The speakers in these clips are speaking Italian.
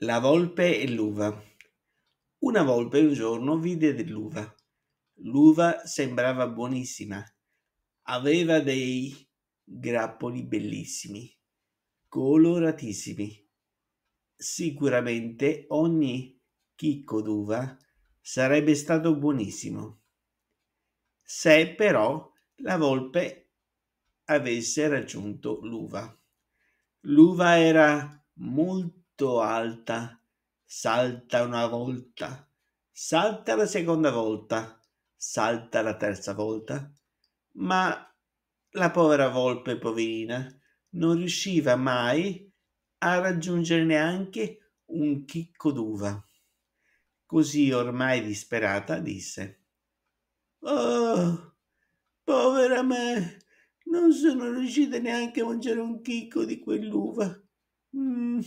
La volpe e l'uva. Una volpe un giorno vide dell'uva. L'uva sembrava buonissima. Aveva dei grappoli bellissimi, coloratissimi. Sicuramente ogni chicco d'uva sarebbe stato buonissimo. Se però la volpe avesse raggiunto l'uva. L'uva era molto molto alta salta una volta salta la seconda volta salta la terza volta ma la povera volpe poverina non riusciva mai a raggiungere neanche un chicco d'uva così ormai disperata disse oh povera me non sono riuscita neanche a mangiare un chicco di quell'uva mm,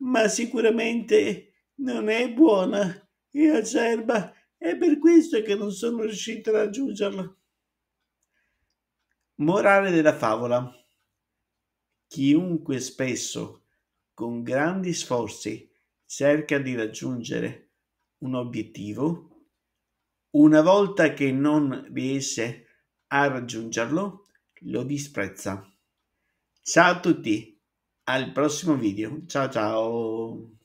ma sicuramente non è buona e acerba, è per questo che non sono riuscito a raggiungerla. Morale della favola. Chiunque spesso, con grandi sforzi, cerca di raggiungere un obiettivo, una volta che non riesce a raggiungerlo, lo disprezza. Ciao a tutti! al prossimo video. Ciao ciao!